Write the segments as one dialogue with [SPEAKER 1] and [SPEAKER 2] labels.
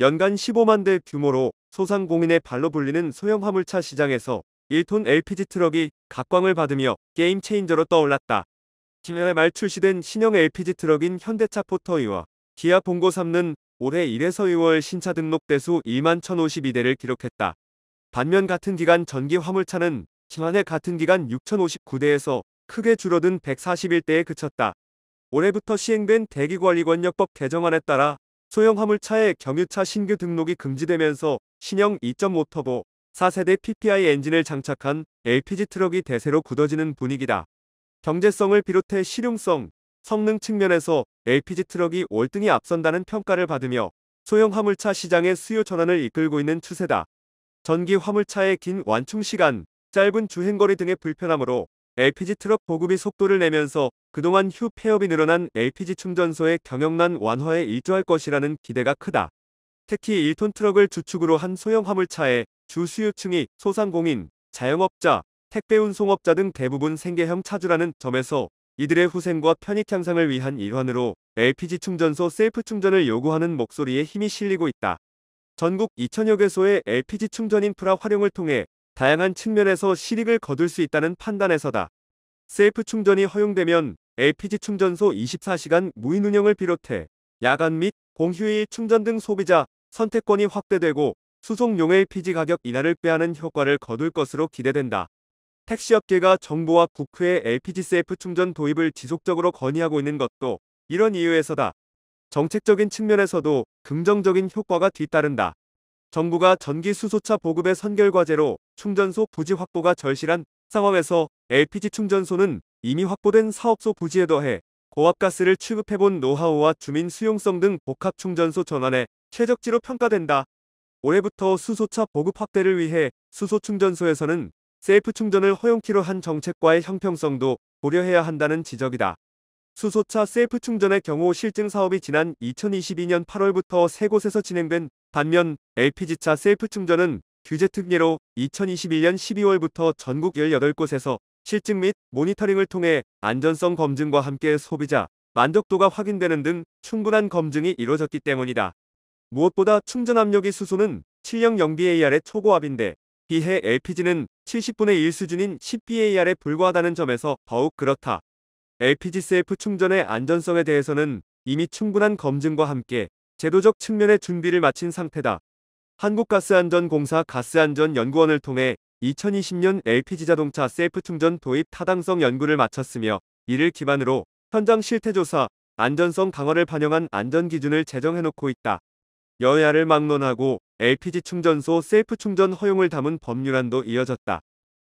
[SPEAKER 1] 연간 15만 대 규모로 소상공인의 발로 불리는 소형 화물차 시장에서 1톤 LPG 트럭이 각광을 받으며 게임 체인저로 떠올랐다. 지난해 말 출시된 신형 LPG 트럭인 현대차 포터이와 기아 봉고 3는 올해 1에서 2월 신차 등록 대수 2만 1,052대를 기록했다. 반면 같은 기간 전기 화물차는 지난해 같은 기간 6,059대에서 크게 줄어든 141대에 그쳤다. 올해부터 시행된 대기관리권역법 개정안에 따라 소형 화물차의 경유차 신규 등록이 금지되면서 신형 2.5 터보 4세대 PPI 엔진을 장착한 LPG 트럭이 대세로 굳어지는 분위기다. 경제성을 비롯해 실용성, 성능 측면에서 LPG 트럭이 월등히 앞선다는 평가를 받으며 소형 화물차 시장의 수요 전환을 이끌고 있는 추세다. 전기 화물차의 긴 완충 시간, 짧은 주행거리 등의 불편함으로 LPG 트럭 보급이 속도를 내면서 그동안 휴 폐업이 늘어난 LPG 충전소의 경영난 완화에 일조할 것이라는 기대가 크다. 특히 1톤 트럭을 주축으로 한 소형 화물차에 주수요층이 소상공인, 자영업자, 택배 운송업자 등 대부분 생계형 차주라는 점에서 이들의 후생과 편익 향상을 위한 일환으로 LPG 충전소 셀프 충전을 요구하는 목소리에 힘이 실리고 있다. 전국 2천여 개소의 LPG 충전 인프라 활용을 통해 다양한 측면에서 실익을 거둘 수 있다는 판단에서다. 셀프 충전이 허용되면 LPG 충전소 24시간 무인 운영을 비롯해 야간 및 공휴일 충전 등 소비자 선택권이 확대되고 수송용 LPG 가격 인하를 빼앗는 효과를 거둘 것으로 기대된다. 택시업계가 정부와 국회에 LPG 셀프 충전 도입을 지속적으로 건의하고 있는 것도 이런 이유에서다. 정책적인 측면에서도 긍정적인 효과가 뒤따른다. 정부가 전기 수소차 보급의 선결과제로 충전소 부지 확보가 절실한 상황에서 LPG 충전소는 이미 확보된 사업소 부지에 더해 고압가스를 취급해본 노하우와 주민 수용성 등 복합 충전소 전환에 최적지로 평가된다. 올해부터 수소차 보급 확대를 위해 수소 충전소에서는 셀프 충전을 허용키로 한 정책과의 형평성도 고려해야 한다는 지적이다. 수소차 셀프 충전의 경우 실증 사업이 지난 2022년 8월부터 세 곳에서 진행된 반면 LPG차 셀프 충전은 규제 특례로 2021년 12월부터 전국 18곳에서 실증 및 모니터링을 통해 안전성 검증과 함께 소비자 만족도가 확인되는 등 충분한 검증이 이루어졌기 때문이다. 무엇보다 충전압력이 수소는 7.0BAR의 형 초고압인데 비해 LPG는 70분의 1 수준인 10BAR에 불과하다는 점에서 더욱 그렇다. LPG 셀프 충전의 안전성에 대해서는 이미 충분한 검증과 함께 제도적 측면의 준비를 마친 상태다. 한국가스안전공사 가스안전연구원을 통해 2020년 LPG 자동차 셀프 충전 도입 타당성 연구를 마쳤으며 이를 기반으로 현장 실태조사, 안전성 강화를 반영한 안전기준을 제정해놓고 있다. 여야를 막론하고 LPG 충전소 셀프 충전 허용을 담은 법률안도 이어졌다.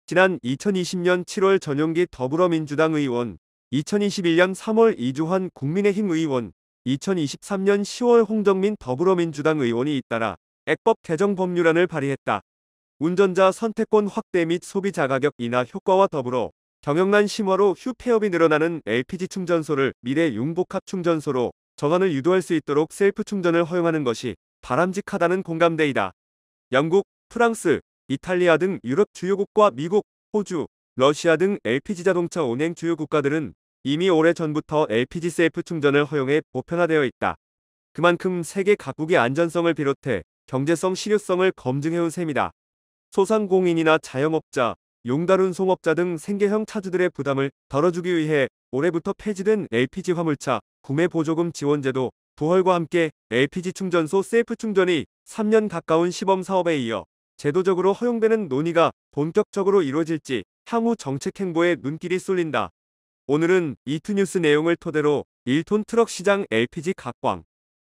[SPEAKER 1] 지난 2020년 7월 전용기 더불어민주당 의원, 2021년 3월 이주환 국민의힘 의원, 2023년 10월 홍정민 더불어민주당 의원이 잇따라 액법 개정 법률안을 발의했다. 운전자 선택권 확대 및 소비자 가격 인하 효과와 더불어 경영난 심화로 휴폐업이 늘어나는 LPG 충전소를 미래 융복합 충전소로 전환을 유도할 수 있도록 셀프 충전을 허용하는 것이 바람직하다는 공감대이다. 영국, 프랑스, 이탈리아 등 유럽 주요국과 미국, 호주, 러시아 등 LPG 자동차 운행 주요 국가들은 이미 오래 전부터 LPG 셀프 충전을 허용해 보편화되어 있다. 그만큼 세계 각국의 안전성을 비롯해 경제성 실효성을 검증해온 셈이다. 소상공인이나 자영업자, 용다룬 송업자 등 생계형 차주들의 부담을 덜어주기 위해 올해부터 폐지된 LPG 화물차 구매 보조금 지원제도 부활과 함께 LPG 충전소 셀프 충전이 3년 가까운 시범 사업에 이어 제도적으로 허용되는 논의가 본격적으로 이루어질지 향후 정책 행보에 눈길이 쏠린다. 오늘은 이투뉴스 내용을 토대로 1톤 트럭 시장 LPG 각광,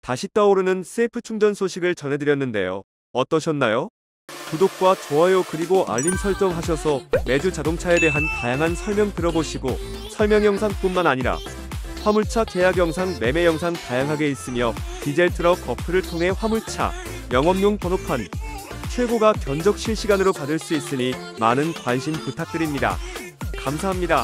[SPEAKER 1] 다시 떠오르는 CF 충전 소식을 전해드렸는데요. 어떠셨나요? 구독과 좋아요 그리고 알림 설정 하셔서 매주 자동차에 대한 다양한 설명 들어보시고 설명 영상뿐만 아니라 화물차 계약 영상, 매매 영상 다양하게 있으며 디젤 트럭 어플을 통해 화물차, 영업용 번호판, 최고가 견적 실시간으로 받을 수 있으니 많은 관심 부탁드립니다. 감사합니다.